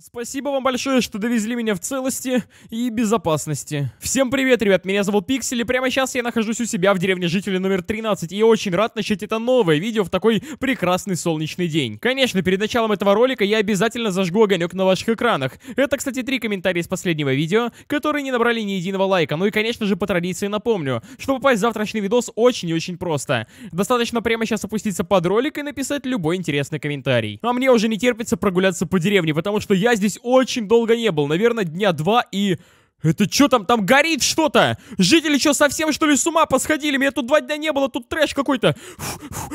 Спасибо вам большое, что довезли меня в целости и безопасности. Всем привет, ребят, меня зовут Пиксель, и прямо сейчас я нахожусь у себя в деревне жителей номер 13, и очень рад начать это новое видео в такой прекрасный солнечный день. Конечно, перед началом этого ролика я обязательно зажгу огонек на ваших экранах. Это, кстати, три комментария из последнего видео, которые не набрали ни единого лайка. Ну и, конечно же, по традиции напомню, что попасть в завтрашний видос очень и очень просто. Достаточно прямо сейчас опуститься под ролик и написать любой интересный комментарий. А мне уже не терпится прогуляться по деревне, потому что я я здесь очень долго не был, наверное, дня два и это что там? Там горит что-то! Жители что, совсем что ли с ума посходили? Меня тут два дня не было, тут трэш какой-то!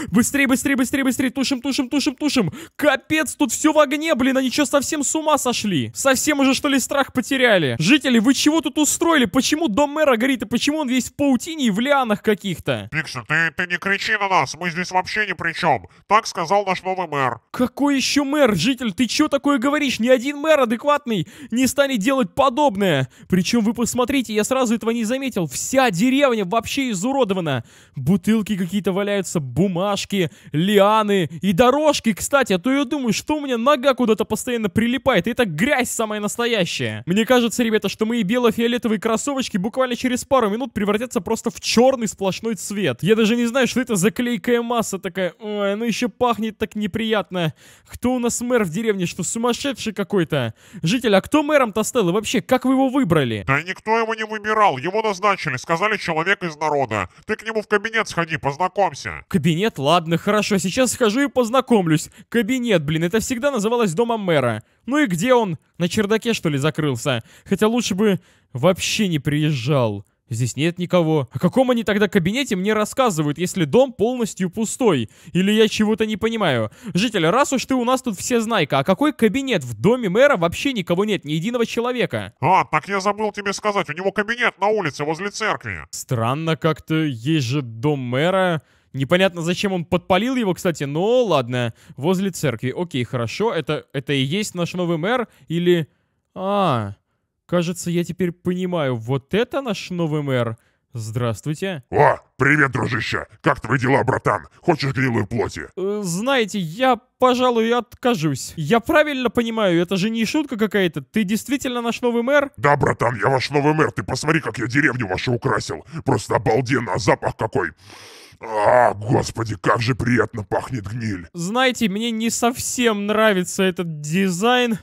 Быстрее, быстрее, быстрее, быстрее! Тушим, тушим, тушим, тушим! Капец, тут все в огне, блин! Они что, совсем с ума сошли? Совсем уже что ли страх потеряли? Жители, вы чего тут устроили? Почему дом мэра горит? И почему он весь в паутине и в лианах каких-то? Пиксель, ты, ты не кричи на нас! Мы здесь вообще ни при чем! Так сказал наш новый мэр. Какой еще мэр? Житель, ты что такое говоришь? Ни один мэр адекватный не станет делать подобное! Причем вы посмотрите, я сразу этого не заметил. Вся деревня вообще изуродована. Бутылки какие-то валяются, бумажки, лианы и дорожки, кстати. А то я думаю, что у меня нога куда-то постоянно прилипает. И это грязь самая настоящая. Мне кажется, ребята, что мои бело-фиолетовые кроссовочки буквально через пару минут превратятся просто в черный сплошной цвет. Я даже не знаю, что это за клейкая масса такая. Ой, ну еще пахнет так неприятно. Кто у нас мэр в деревне? Что, сумасшедший какой-то? Житель, а кто мэром-то стал? И вообще, как вы его выбрали? выбрали. Да и никто его не выбирал. Его назначили, сказали человек из народа. Ты к нему в кабинет сходи, познакомься. Кабинет? Ладно, хорошо, сейчас схожу и познакомлюсь. Кабинет, блин, это всегда называлось домом мэра. Ну и где он? На чердаке, что ли, закрылся? Хотя лучше бы вообще не приезжал. Здесь нет никого. О каком они тогда кабинете мне рассказывают, если дом полностью пустой? Или я чего-то не понимаю? Житель, раз уж ты у нас тут все знайка, а какой кабинет? В доме мэра вообще никого нет, ни единого человека. А, так я забыл тебе сказать, у него кабинет на улице возле церкви. Странно как-то, есть же дом мэра... Непонятно, зачем он подпалил его, кстати, но ладно. Возле церкви. Окей, хорошо. Это, это и есть наш новый мэр? Или... А, Кажется, я теперь понимаю, вот это наш новый мэр. Здравствуйте. О, привет, дружище. Как твои дела, братан? Хочешь гнилую плоти? Э, знаете, я, пожалуй, откажусь. Я правильно понимаю, это же не шутка какая-то. Ты действительно наш новый мэр? Да, братан, я ваш новый мэр. Ты посмотри, как я деревню вашу украсил. Просто обалденно, а запах какой. А, господи, как же приятно пахнет гниль. Знаете, мне не совсем нравится этот дизайн.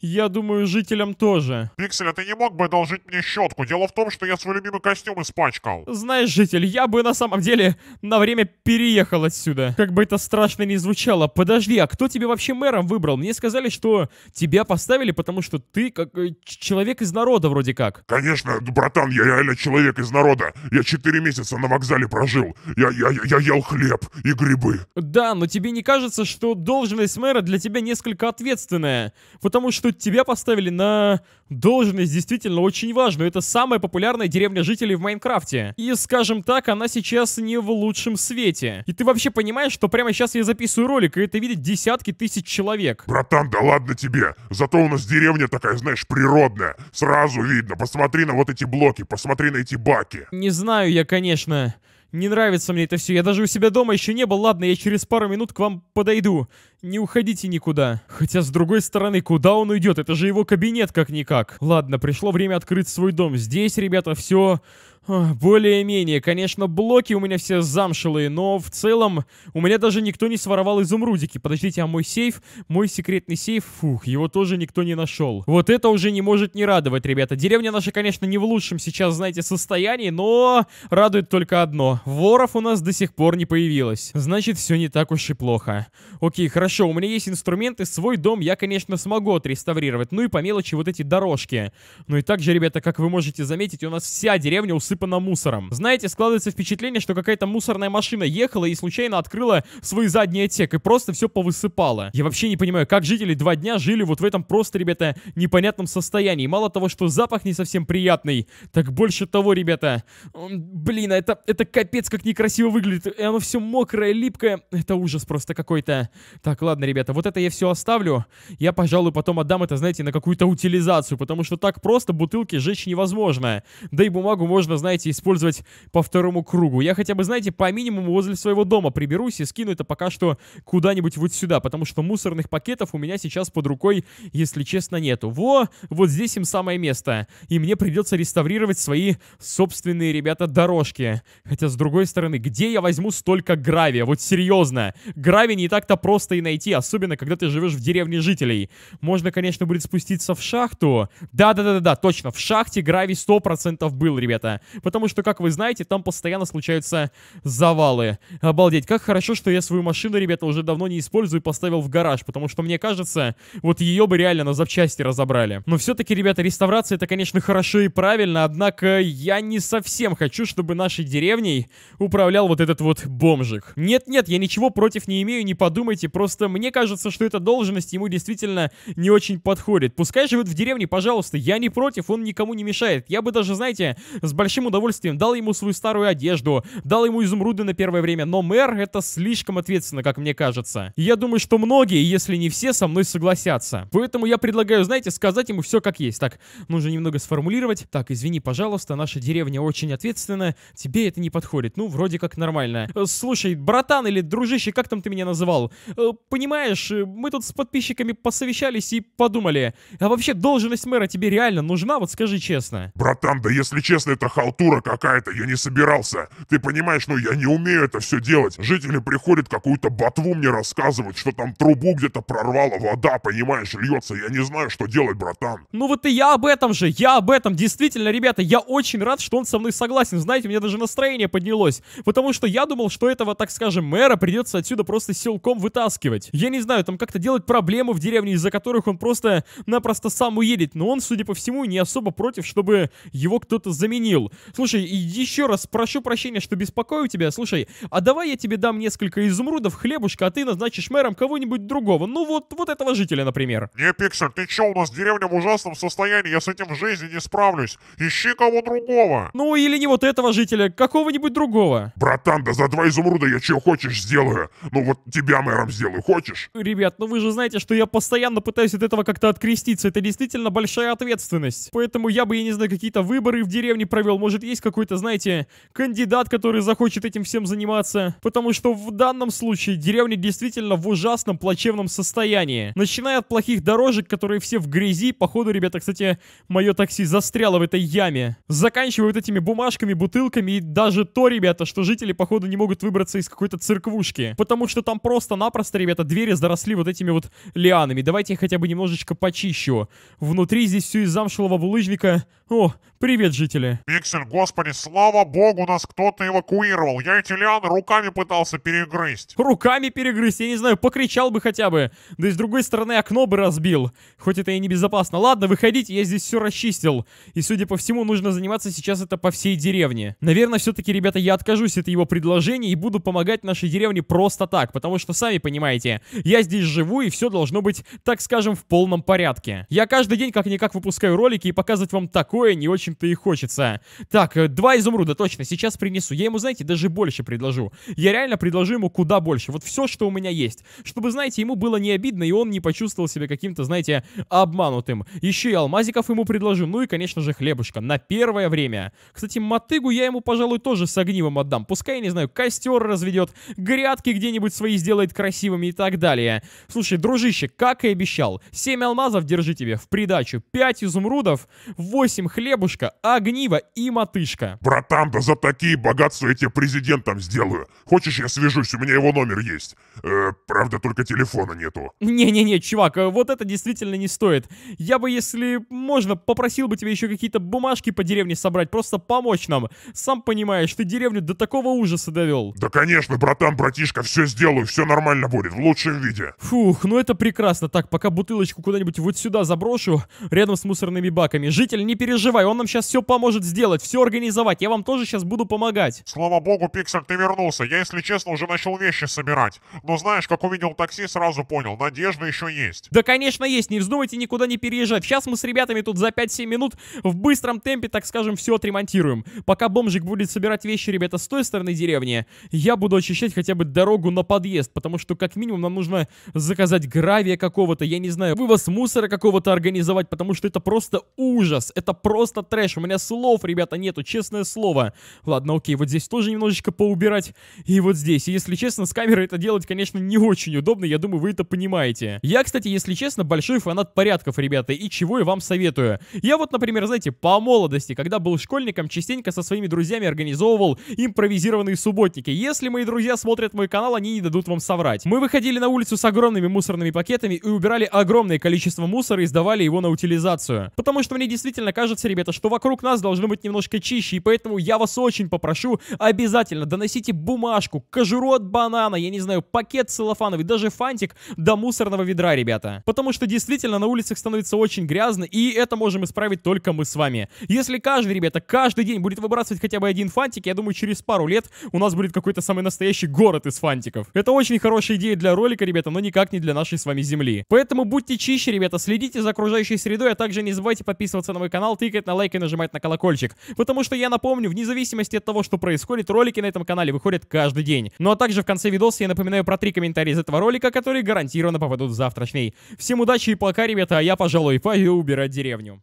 Я думаю, жителям тоже. Пиксель, а ты не мог бы одолжить мне щетку? Дело в том, что я свой любимый костюм испачкал. Знаешь, житель, я бы на самом деле на время переехал отсюда. Как бы это страшно ни звучало. Подожди, а кто тебе вообще мэром выбрал? Мне сказали, что тебя поставили, потому что ты как э, человек из народа вроде как. Конечно, братан, я реально человек из народа. Я четыре месяца на вокзале прожил. Я, я, я ел хлеб и грибы. Да, но тебе не кажется, что должность мэра для тебя несколько ответственная? Потому что что тебя поставили на должность действительно очень важную. Это самая популярная деревня жителей в Майнкрафте. И, скажем так, она сейчас не в лучшем свете. И ты вообще понимаешь, что прямо сейчас я записываю ролик, и это видит десятки тысяч человек. Братан, да ладно тебе. Зато у нас деревня такая, знаешь, природная. Сразу видно. Посмотри на вот эти блоки, посмотри на эти баки. Не знаю я, конечно. Не нравится мне это все. Я даже у себя дома еще не был. Ладно, я через пару минут к вам подойду. Не уходите никуда. Хотя, с другой стороны, куда он уйдет? Это же его кабинет как-никак. Ладно, пришло время открыть свой дом. Здесь, ребята, все более-менее, конечно, блоки у меня все замшелые, но в целом у меня даже никто не своровал изумрудики. Подождите, а мой сейф, мой секретный сейф, фух, его тоже никто не нашел. Вот это уже не может не радовать, ребята. Деревня наша, конечно, не в лучшем сейчас, знаете, состоянии, но радует только одно. Воров у нас до сих пор не появилось. Значит, все не так уж и плохо. Окей, хорошо, у меня есть инструменты, свой дом я, конечно, смогу отреставрировать. Ну и по мелочи вот эти дорожки. Ну и также, ребята, как вы можете заметить, у нас вся деревня усыпана засыпано типа мусором. Знаете, складывается впечатление, что какая-то мусорная машина ехала и случайно открыла свой задний отсек и просто все повысыпала. Я вообще не понимаю, как жители два дня жили вот в этом просто, ребята, непонятном состоянии. Мало того, что запах не совсем приятный, так больше того, ребята, блин, это, это капец как некрасиво выглядит. И оно все мокрое, липкое. Это ужас просто какой-то. Так, ладно, ребята, вот это я все оставлю. Я, пожалуй, потом отдам это, знаете, на какую-то утилизацию, потому что так просто бутылки жечь невозможно. Да и бумагу можно, знаете, знаете, использовать по второму кругу. Я хотя бы, знаете, по минимуму возле своего дома приберусь и скину это пока что куда-нибудь вот сюда, потому что мусорных пакетов у меня сейчас под рукой, если честно, нету. Во, вот здесь им самое место. И мне придется реставрировать свои собственные, ребята, дорожки. Хотя, с другой стороны, где я возьму столько гравия? Вот серьезно. Гравий не так-то просто и найти, особенно когда ты живешь в деревне жителей. Можно, конечно, будет спуститься в шахту. Да-да-да-да, точно, в шахте гравий 100% был, ребята потому что, как вы знаете, там постоянно случаются завалы. Обалдеть, как хорошо, что я свою машину, ребята, уже давно не использую и поставил в гараж, потому что, мне кажется, вот ее бы реально на запчасти разобрали. Но все-таки, ребята, реставрация это, конечно, хорошо и правильно, однако я не совсем хочу, чтобы нашей деревней управлял вот этот вот бомжик. Нет-нет, я ничего против не имею, не подумайте, просто мне кажется, что эта должность ему действительно не очень подходит. Пускай живет в деревне, пожалуйста, я не против, он никому не мешает. Я бы даже, знаете, с большим большим удовольствием дал ему свою старую одежду, дал ему изумруды на первое время, но мэр это слишком ответственно, как мне кажется. я думаю, что многие, если не все, со мной согласятся. Поэтому я предлагаю, знаете, сказать ему все как есть. Так, нужно немного сформулировать. Так, извини, пожалуйста, наша деревня очень ответственная, тебе это не подходит. Ну, вроде как нормально. Э, слушай, братан или дружище, как там ты меня называл? Э, понимаешь, э, мы тут с подписчиками посовещались и подумали, а вообще должность мэра тебе реально нужна? Вот скажи честно. Братан, да если честно, это халат халтура какая-то, я не собирался. Ты понимаешь, ну я не умею это все делать. Жители приходят какую-то ботву мне рассказывать, что там трубу где-то прорвало, вода, понимаешь, льется. Я не знаю, что делать, братан. Ну вот и я об этом же, я об этом. Действительно, ребята, я очень рад, что он со мной согласен. Знаете, у меня даже настроение поднялось. Потому что я думал, что этого, так скажем, мэра придется отсюда просто силком вытаскивать. Я не знаю, там как-то делать проблемы в деревне, из-за которых он просто-напросто сам уедет. Но он, судя по всему, не особо против, чтобы его кто-то заменил. Слушай, еще раз прошу прощения, что беспокою тебя. Слушай, а давай я тебе дам несколько изумрудов, хлебушка, а ты назначишь мэром кого-нибудь другого. Ну вот, вот этого жителя, например. Не, Пиксель, ты че, у нас деревня в ужасном состоянии, я с этим в жизни не справлюсь. Ищи кого другого. Ну или не вот этого жителя, какого-нибудь другого. Братан, да за два изумруда я чего хочешь сделаю. Ну вот тебя мэром сделаю, хочешь? Ребят, ну вы же знаете, что я постоянно пытаюсь от этого как-то откреститься. Это действительно большая ответственность. Поэтому я бы, я не знаю, какие-то выборы в деревне провел, может есть какой-то, знаете, кандидат, который захочет этим всем заниматься. Потому что в данном случае деревня действительно в ужасном плачевном состоянии. Начиная от плохих дорожек, которые все в грязи. Походу, ребята, кстати, мое такси застряло в этой яме. Заканчивая этими бумажками, бутылками и даже то, ребята, что жители, походу, не могут выбраться из какой-то церквушки. Потому что там просто-напросто, ребята, двери заросли вот этими вот лианами. Давайте я хотя бы немножечко почищу. Внутри здесь все из замшелого булыжника. О, привет, жители. Микс, кашель, господи, слава богу, нас кто-то эвакуировал. Я эти лианы руками пытался перегрызть. Руками перегрызть, я не знаю, покричал бы хотя бы. Да и с другой стороны окно бы разбил. Хоть это и небезопасно. Ладно, выходите, я здесь все расчистил. И, судя по всему, нужно заниматься сейчас это по всей деревне. Наверное, все-таки, ребята, я откажусь от его предложения и буду помогать нашей деревне просто так. Потому что, сами понимаете, я здесь живу и все должно быть, так скажем, в полном порядке. Я каждый день как-никак выпускаю ролики и показывать вам такое не очень-то и хочется. Так, э, два изумруда, точно, сейчас принесу. Я ему, знаете, даже больше предложу. Я реально предложу ему куда больше. Вот все, что у меня есть. Чтобы, знаете, ему было не обидно, и он не почувствовал себя каким-то, знаете, обманутым. Еще и алмазиков ему предложу, ну и, конечно же, хлебушка. На первое время. Кстати, мотыгу я ему, пожалуй, тоже с огнивом отдам. Пускай, я не знаю, костер разведет, грядки где-нибудь свои сделает красивыми и так далее. Слушай, дружище, как и обещал, 7 алмазов держи тебе в придачу, 5 изумрудов, 8 хлебушка, огниво и Мотышка. Братан, да за такие богатства я тебе президентом сделаю. Хочешь, я свяжусь, у меня его номер есть. Э, правда, только телефона нету. Не-не-не, чувак, э, вот это действительно не стоит. Я бы, если можно, попросил бы тебя еще какие-то бумажки по деревне собрать, просто помочь нам. Сам понимаешь, ты деревню до такого ужаса довел. Да, конечно, братан, братишка, все сделаю, все нормально будет, в лучшем виде. Фух, ну это прекрасно. Так, пока бутылочку куда-нибудь вот сюда заброшу, рядом с мусорными баками. Житель, не переживай, он нам сейчас все поможет сделать все организовать. Я вам тоже сейчас буду помогать. Слава богу, Пиксель, ты вернулся. Я, если честно, уже начал вещи собирать. Но знаешь, как увидел такси, сразу понял, надежда еще есть. Да, конечно, есть. Не вздумайте никуда не переезжать. Сейчас мы с ребятами тут за 5-7 минут в быстром темпе, так скажем, все отремонтируем. Пока бомжик будет собирать вещи, ребята, с той стороны деревни, я буду очищать хотя бы дорогу на подъезд, потому что как минимум нам нужно заказать гравия какого-то, я не знаю, вывоз мусора какого-то организовать, потому что это просто ужас, это просто трэш. У меня слов, ребята, нету, честное слово. Ладно, окей, вот здесь тоже немножечко поубирать. И вот здесь. И если честно, с камерой это делать, конечно, не очень удобно. Я думаю, вы это понимаете. Я, кстати, если честно, большой фанат порядков, ребята. И чего я вам советую. Я вот, например, знаете, по молодости, когда был школьником, частенько со своими друзьями организовывал импровизированные субботники. Если мои друзья смотрят мой канал, они не дадут вам соврать. Мы выходили на улицу с огромными мусорными пакетами и убирали огромное количество мусора и сдавали его на утилизацию. Потому что мне действительно кажется, ребята, что вокруг нас должно быть немного немножко чище, и поэтому я вас очень попрошу, обязательно доносите бумажку, кожуру от банана, я не знаю, пакет целлофановый, даже фантик до мусорного ведра, ребята. Потому что действительно на улицах становится очень грязно, и это можем исправить только мы с вами. Если каждый, ребята, каждый день будет выбрасывать хотя бы один фантик, я думаю, через пару лет у нас будет какой-то самый настоящий город из фантиков. Это очень хорошая идея для ролика, ребята, но никак не для нашей с вами земли. Поэтому будьте чище, ребята, следите за окружающей средой, а также не забывайте подписываться на мой канал, тыкать на лайк и нажимать на колокольчик. Потому что я напомню, вне зависимости от того, что происходит, ролики на этом канале выходят каждый день. Ну а также в конце видоса я напоминаю про три комментария из этого ролика, которые гарантированно попадут в завтрашний. Всем удачи и пока, ребята, а я, пожалуй, пою убирать деревню.